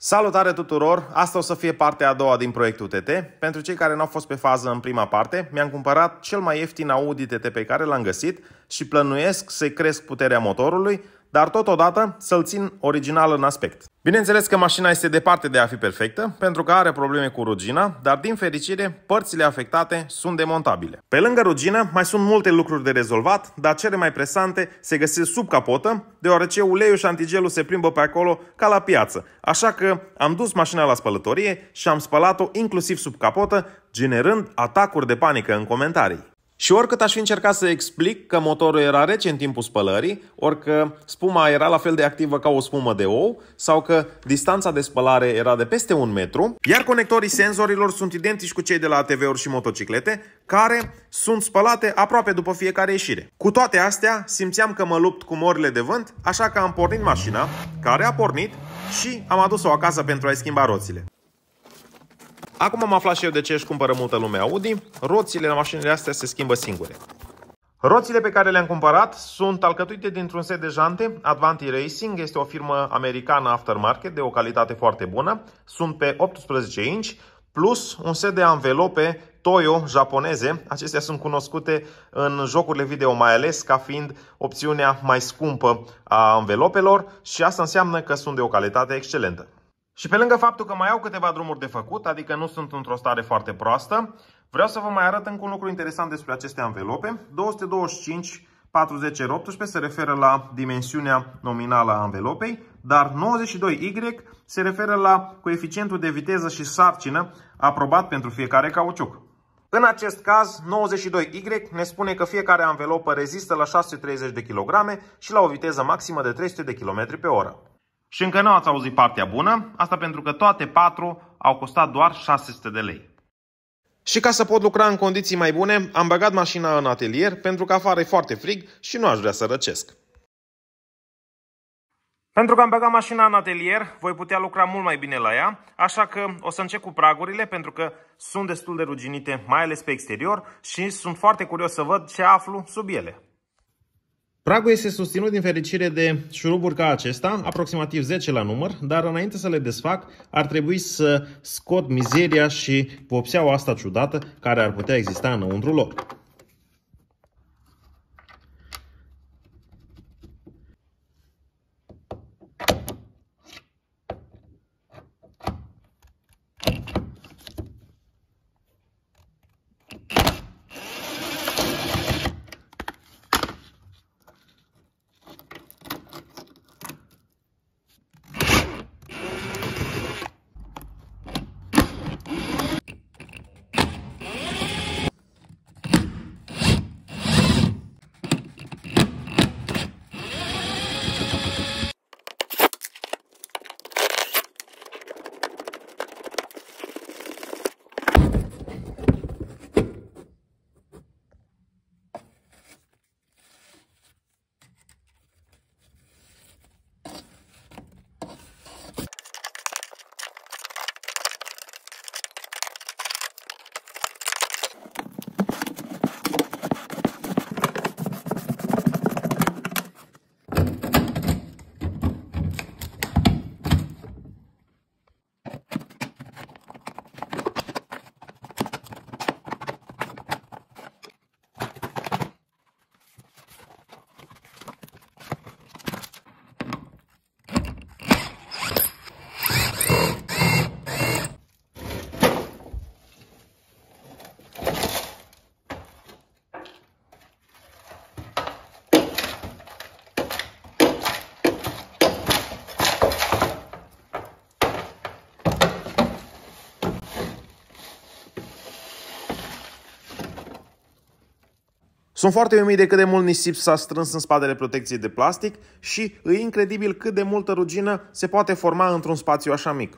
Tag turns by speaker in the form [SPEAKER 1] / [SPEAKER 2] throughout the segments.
[SPEAKER 1] Salutare tuturor! Asta o să fie partea a doua din proiectul TT. Pentru cei care nu au fost pe fază în prima parte, mi-am cumpărat cel mai ieftin Audi TT pe care l-am găsit și plănuiesc să cresc puterea motorului, dar totodată să-l țin original în aspect. Bineînțeles că mașina este departe de a fi perfectă, pentru că are probleme cu rugina, dar din fericire, părțile afectate sunt demontabile. Pe lângă rugină, mai sunt multe lucruri de rezolvat, dar cele mai presante se găsesc sub capotă, deoarece uleiul și antigelul se plimbă pe acolo ca la piață. Așa că am dus mașina la spălătorie și am spălat-o inclusiv sub capotă, generând atacuri de panică în comentarii. Și oricât aș fi încercat să explic că motorul era rece în timpul spălării, orică spuma era la fel de activă ca o spumă de ou, sau că distanța de spălare era de peste un metru, iar conectorii senzorilor sunt identici cu cei de la ATV-uri și motociclete, care sunt spălate aproape după fiecare ieșire. Cu toate astea, simțeam că mă lupt cu morile de vânt, așa că am pornit mașina, care a pornit, și am adus-o acasă pentru a-i schimba roțile. Acum am aflat și eu de ce își cumpără multă lume Audi. Roțile la mașinile astea se schimbă singure. Roțile pe care le-am cumpărat sunt alcătuite dintr-un set de jante. Advanti Racing este o firmă americană aftermarket de o calitate foarte bună. Sunt pe 18 inch plus un set de anvelope Toyo japoneze. Acestea sunt cunoscute în jocurile video mai ales ca fiind opțiunea mai scumpă a anvelopelor și asta înseamnă că sunt de o calitate excelentă. Și pe lângă faptul că mai au câteva drumuri de făcut, adică nu sunt într-o stare foarte proastă, vreau să vă mai arăt încă un lucru interesant despre aceste anvelope. 225 40 18 se referă la dimensiunea nominală a anvelopei, dar 92Y se referă la coeficientul de viteză și sarcină aprobat pentru fiecare cauciuc. În acest caz, 92Y ne spune că fiecare anvelopă rezistă la 630 de kg și la o viteză maximă de 300 de km pe oră. Și încă nu ați auzit partea bună, asta pentru că toate patru au costat doar 600 de lei. Și ca să pot lucra în condiții mai bune, am băgat mașina în atelier pentru că afară e foarte frig și nu aș vrea să răcesc. Pentru că am băgat mașina în atelier, voi putea lucra mult mai bine la ea, așa că o să încep cu pragurile pentru că sunt destul de ruginite, mai ales pe exterior și sunt foarte curios să văd ce aflu sub ele. Pragul este susținut din fericire de șuruburi ca acesta, aproximativ 10 la număr, dar înainte să le desfac ar trebui să scot mizeria și vopseaua asta ciudată care ar putea exista înăuntru lor. Sunt foarte uimit de cât de mult nisip s-a strâns în spatele protecției de plastic și e incredibil cât de multă rugină se poate forma într-un spațiu așa mic.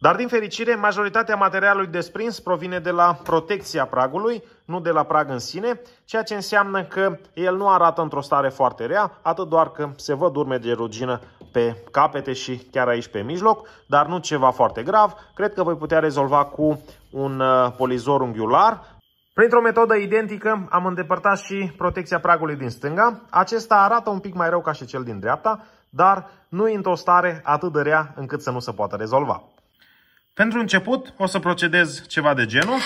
[SPEAKER 1] Dar din fericire, majoritatea materialului desprins provine de la protecția pragului, nu de la prag în sine, ceea ce înseamnă că el nu arată într-o stare foarte rea, atât doar că se văd urme de rugină pe capete și chiar aici pe mijloc, dar nu ceva foarte grav. Cred că voi putea rezolva cu un uh, polizor unghiular Printr-o metodă identică am îndepărtat și protecția pragului din stânga. Acesta arată un pic mai rău ca și cel din dreapta, dar nu e într-o stare atât de rea încât să nu se poată rezolva. Pentru început o să procedez ceva de genul.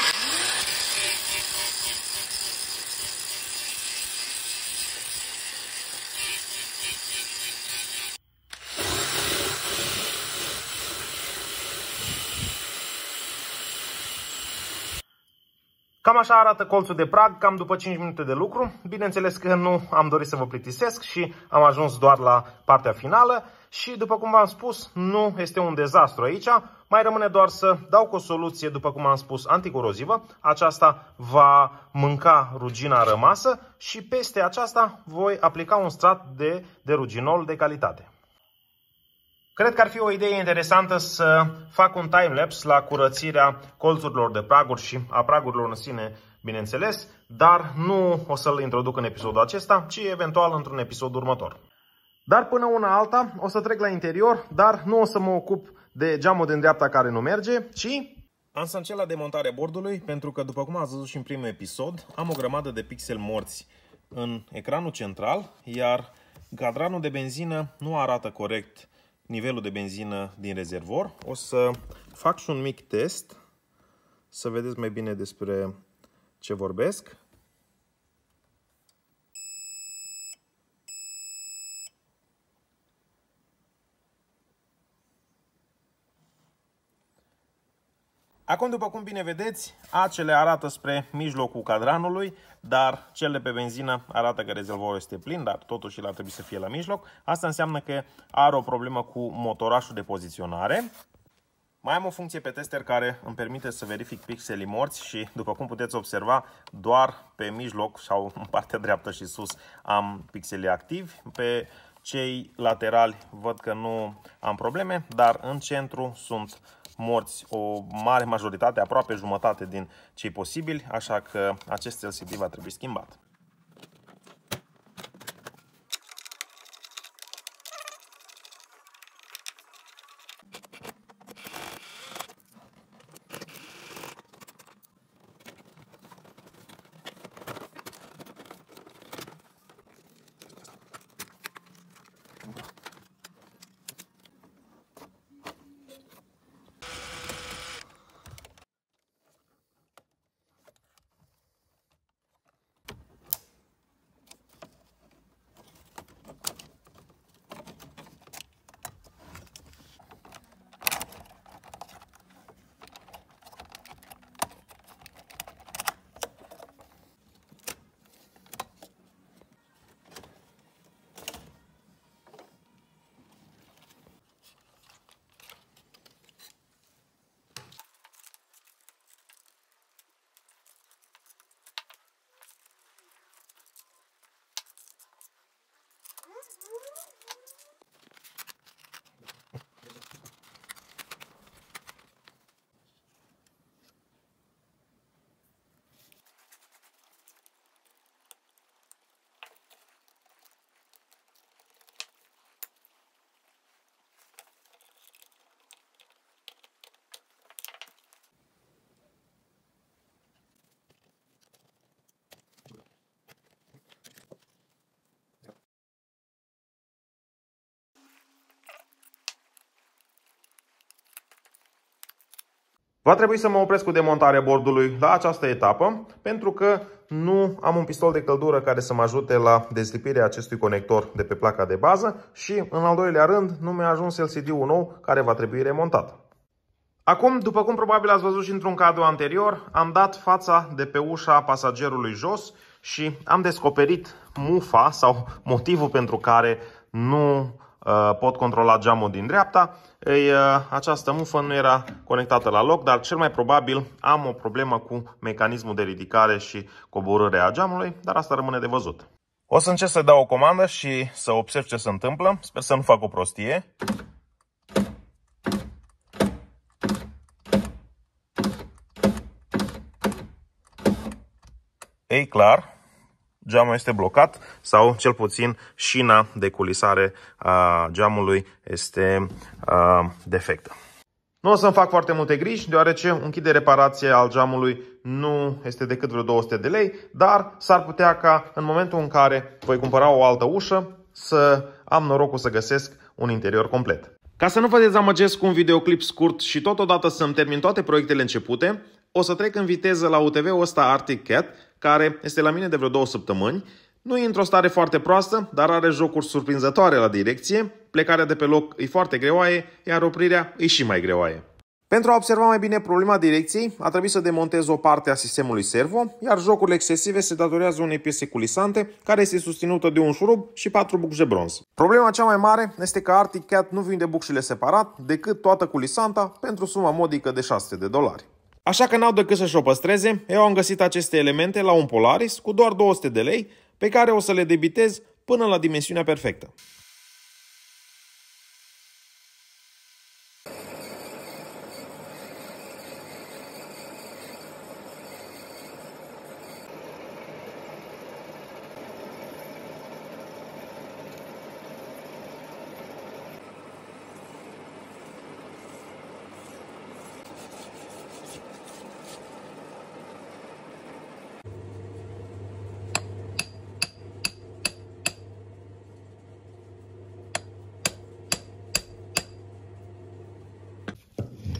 [SPEAKER 1] Cam așa arată colțul de prag, cam după 5 minute de lucru. Bineînțeles că nu am dorit să vă plictisesc și am ajuns doar la partea finală. Și după cum v-am spus, nu este un dezastru aici. Mai rămâne doar să dau cu o soluție, după cum am spus, anticorozivă. Aceasta va mânca rugina rămasă și peste aceasta voi aplica un strat de, de ruginol de calitate. Cred că ar fi o idee interesantă să fac un timelapse la curățirea colțurilor de praguri și a pragurilor în sine, bineînțeles, dar nu o să-l introduc în episodul acesta, ci eventual într-un episod următor. Dar până una alta o să trec la interior, dar nu o să mă ocup de geamul din dreapta care nu merge, ci... Am să încep la demontarea bordului, pentru că, după cum ați văzut și în primul episod, am o grămadă de pixel morți în ecranul central, iar cadranul de benzină nu arată corect nivelul de benzină din rezervor. O să fac și un mic test să vedeți mai bine despre ce vorbesc. Acum, după cum bine vedeți, acele arată spre mijlocul cadranului, dar cele pe benzină arată că rezervorul este plin, dar totuși el ar trebui să fie la mijloc. Asta înseamnă că are o problemă cu motorașul de poziționare. Mai am o funcție pe tester care îmi permite să verific pixelii morți și, după cum puteți observa, doar pe mijloc sau în partea dreaptă și sus am pixelii activi. Pe cei laterali văd că nu am probleme, dar în centru sunt morți o mare majoritate, aproape jumătate din cei posibili, așa că acest LCD va trebui schimbat. Va trebui să mă opresc cu demontarea bordului la această etapă pentru că nu am un pistol de căldură care să mă ajute la dezlipirea acestui conector de pe placa de bază și, în al doilea rând, nu mi-a ajuns LCD-ul nou care va trebui remontat. Acum, după cum probabil ați văzut și într-un cadru anterior, am dat fața de pe ușa pasagerului jos și am descoperit mufa sau motivul pentru care nu Uh, pot controla geamul din dreapta. Ei, uh, această mufă nu era conectată la loc, dar cel mai probabil am o problemă cu mecanismul de ridicare și coborâre a geamului, dar asta rămâne de văzut. O să încerc să dau o comandă și să observ ce se întâmplă. Sper să nu fac o prostie. Ei, clar, geamul este blocat sau cel puțin șina de culisare a geamului este a, defectă. Nu o să-mi fac foarte multe griji, deoarece un kit de reparație al geamului nu este decât vreo 200 de lei, dar s-ar putea ca în momentul în care voi cumpăra o altă ușă să am norocul să găsesc un interior complet. Ca să nu vă dezamăgesc cu un videoclip scurt și totodată să-mi termin toate proiectele începute, o să trec în viteză la UTV-ul ăsta Arctic Cat care este la mine de vreo două săptămâni. Nu e într-o stare foarte proastă, dar are jocuri surprinzătoare la direcție, plecarea de pe loc e foarte greoaie, iar oprirea e și mai greoaie. Pentru a observa mai bine problema direcției, a trebuit să demontez o parte a sistemului servo, iar jocurile excesive se datorează unei piese culisante, care este susținută de un șurub și patru bucși de bronz. Problema cea mai mare este că Arctic Cat nu vinde bucșile separat, decât toată culisanta pentru suma modică de 600 de dolari. Așa că n-au decât să-și o păstreze, eu am găsit aceste elemente la un Polaris cu doar 200 de lei, pe care o să le debitez până la dimensiunea perfectă.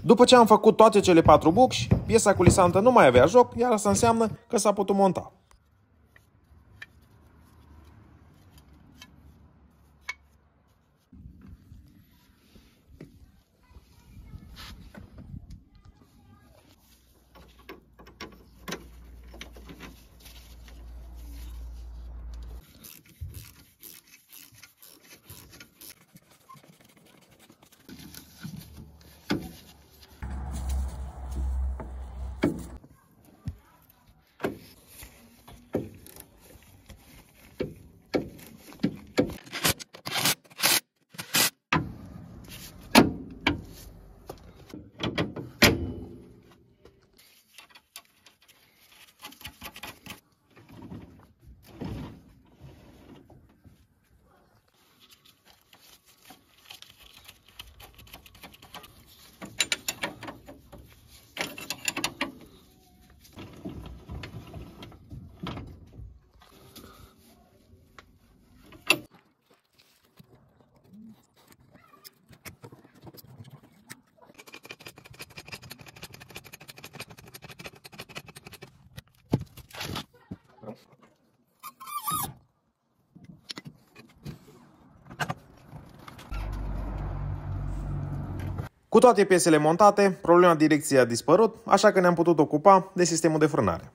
[SPEAKER 1] După ce am făcut toate cele patru bucși, piesa culisantă nu mai avea joc, iar asta înseamnă că s-a putut monta. Cu toate piesele montate, problema direcției a dispărut, așa că ne-am putut ocupa de sistemul de frânare.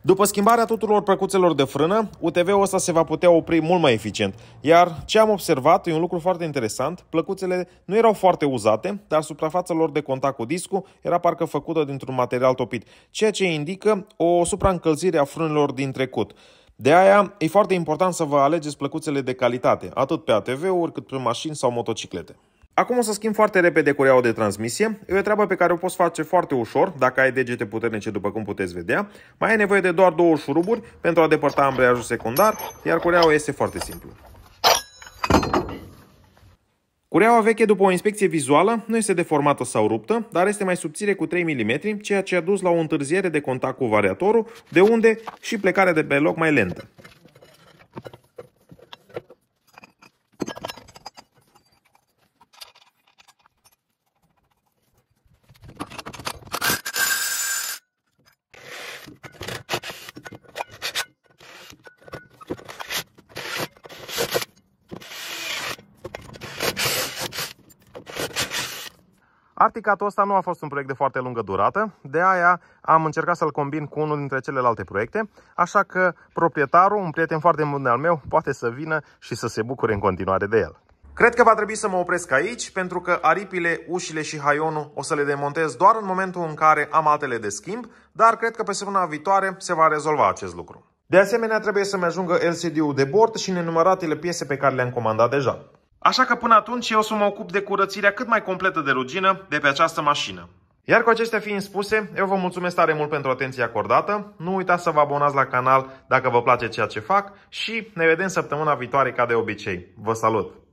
[SPEAKER 1] După schimbarea tuturor plăcuțelor de frână, UTV-ul ăsta se va putea opri mult mai eficient. Iar ce am observat e un lucru foarte interesant, plăcuțele nu erau foarte uzate, dar suprafața lor de contact cu discul era parcă făcută dintr-un material topit, ceea ce indică o supraîncălzire a frânelor din trecut. De aia e foarte important să vă alegeți plăcuțele de calitate, atât pe ATV-uri cât pe mașini sau motociclete. Acum o să schimb foarte repede cureaua de transmisie. E o treabă pe care o poți face foarte ușor, dacă ai degete puternice, după cum puteți vedea. Mai ai nevoie de doar două șuruburi pentru a depărta ambreiajul secundar, iar cureaua este foarte simplu. Cureaua veche, după o inspecție vizuală, nu este deformată sau ruptă, dar este mai subțire cu 3 mm, ceea ce a dus la o întârziere de contact cu variatorul, de unde și plecarea de pe loc mai lentă. Articatul ăsta nu a fost un proiect de foarte lungă durată, de aia am încercat să-l combin cu unul dintre celelalte proiecte, așa că proprietarul, un prieten foarte bun al meu, poate să vină și să se bucure în continuare de el. Cred că va trebui să mă opresc aici, pentru că aripile, ușile și haionul o să le demontez doar în momentul în care am altele de schimb, dar cred că pe săptămâna viitoare se va rezolva acest lucru. De asemenea, trebuie să-mi ajungă LCD-ul de bord și nenumăratele piese pe care le-am comandat deja. Așa că până atunci eu o să mă ocup de curățirea cât mai completă de rugină de pe această mașină. Iar cu acestea fiind spuse, eu vă mulțumesc tare mult pentru atenția acordată, nu uitați să vă abonați la canal dacă vă place ceea ce fac și ne vedem săptămâna viitoare ca de obicei. Vă salut!